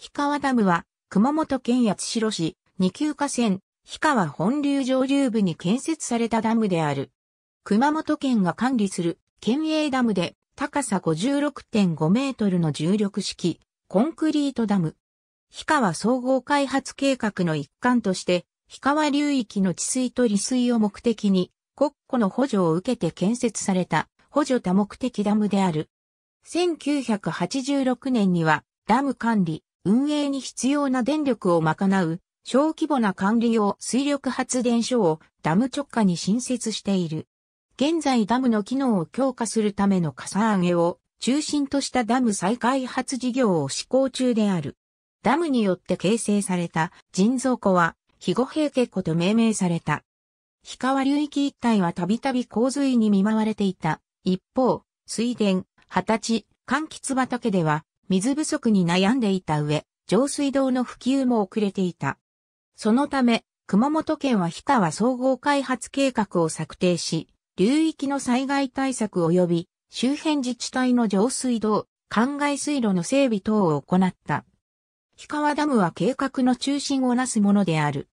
氷川ダムは、熊本県八代市、二級河川、氷川本流上流部に建設されたダムである。熊本県が管理する県営ダムで、高さ56.5メートルの重力式、コンクリートダム。氷川総合開発計画の一環として、氷川流域の治水と利水を目的に、国庫の補助を受けて建設された補助多目的ダムである。1986年にはダム管理、運営に必要な電力を賄う小規模な管理用水力発電所をダム直下に新設している。現在ダムの機能を強化するためのかさ上げを中心としたダム再開発事業を施行中である。ダムによって形成された人造湖は、肥後平家湖と命名された。氷川流域一帯はたびたび洪水に見舞われていた。一方、水田、二十歳、柑橘畑では、水不足に悩んでいた上、上水道の普及も遅れていた。そのため、熊本県は日川総合開発計画を策定し、流域の災害対策及び周辺自治体の上水道、灌漑水路の整備等を行った。日川ダムは計画の中心をなすものである。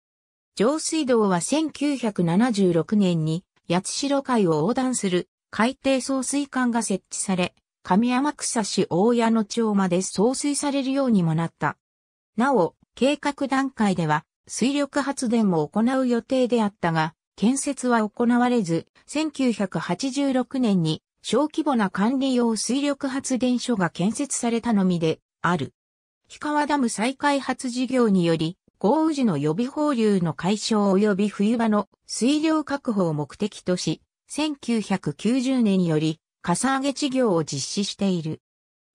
上水道は1976年に八代海を横断する海底送水管が設置され、上天草市大谷野町まで送水されるようにもなった。なお、計画段階では水力発電も行う予定であったが、建設は行われず、1986年に小規模な管理用水力発電所が建設されたのみである。氷川ダム再開発事業により、豪雨時の予備放流の解消及び冬場の水量確保を目的とし、1990年よりかさ上げ事業を実施している。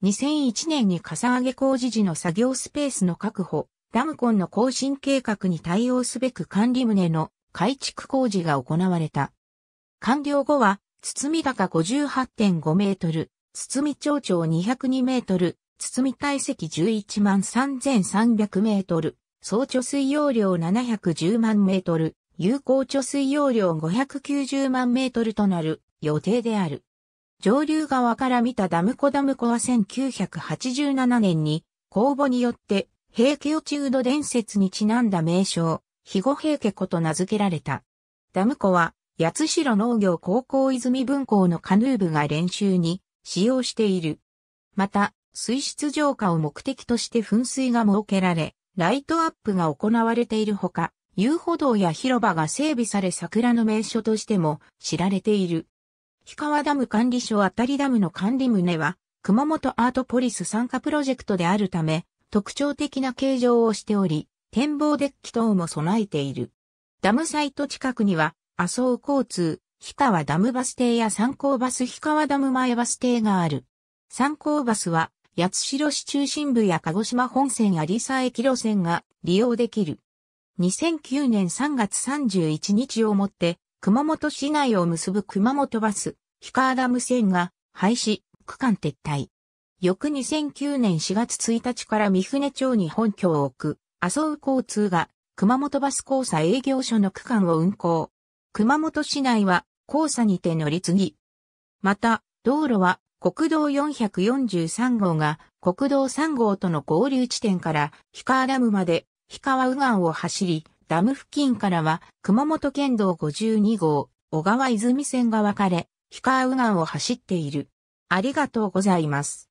2001年にかさ上げ工事時の作業スペースの確保、ダムコンの更新計画に対応すべく管理棟の改築工事が行われた。完了後は、堤高58.5メートル、堤町長202メートル、堤体積11万3300メートル、総貯水容量710万メートル、有効貯水容量590万メートルとなる予定である。上流側から見たダム湖ダム湖は1987年に公募によって平家落ちの伝説にちなんだ名称、肥後平家湖と名付けられた。ダム湖は八代農業高校泉分校のカヌー部が練習に使用している。また、水質浄化を目的として噴水が設けられ、ライトアップが行われているほか、遊歩道や広場が整備され桜の名所としても知られている。氷川ダム管理所あたりダムの管理棟は、熊本アートポリス参加プロジェクトであるため、特徴的な形状をしており、展望デッキ等も備えている。ダムサイト近くには、麻生交通、氷川ダムバス停や参考バス氷川ダム前バス停がある。参考バスは、八代市中心部や鹿児島本線や有沢駅路線が利用できる。2009年3月31日をもって、熊本市内を結ぶ熊本バス、ヒカーダム線が廃止、区間撤退。翌2009年4月1日から三船町に本拠を置く、麻生交通が熊本バス交差営業所の区間を運行。熊本市内は交差にて乗り継ぎ。また、道路は国道443号が国道3号との合流地点から氷川ダムまで氷川右岸を走り、ダム付近からは、熊本県道52号、小川泉線が分かれ、氷川右岸を走っている。ありがとうございます。